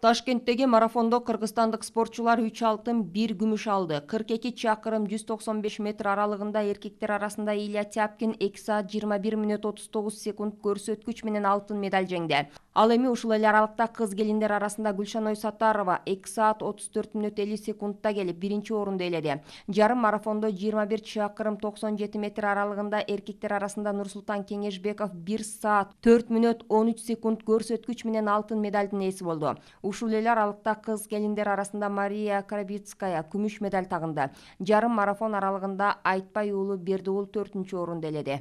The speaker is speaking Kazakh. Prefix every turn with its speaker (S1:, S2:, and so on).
S1: Ташкенттеге марафонды қырғызстандық спортшылар 3 алтын 1 күмүш алды. 42 чақырым 195 метр аралығында еркектер арасында Илья Тяпкин 2 саат 21 минут 39 секунд көрсі менен алтын медаль жәңді. Ал эми ұшыл әлі аралықта қыз келіндер арасында Гүлшаной Сатарова 2 саат 34 минут 50 секундта келіп бірінші орынды еледі. Жарым марафонды 21 чақырым 97 метр аралығында еркектер арасында Нұрсултан Кеңешбеков 1 саат 4 минут 13 секунд көрсі менен алтын медальдің есі болды ушул эле аралыкта кыз келиндер арасында мария Карабицкая күмүш медаль тагынды жарым марафон аралыгында айтбай уулу бердиул төртүнчү орунду ээледи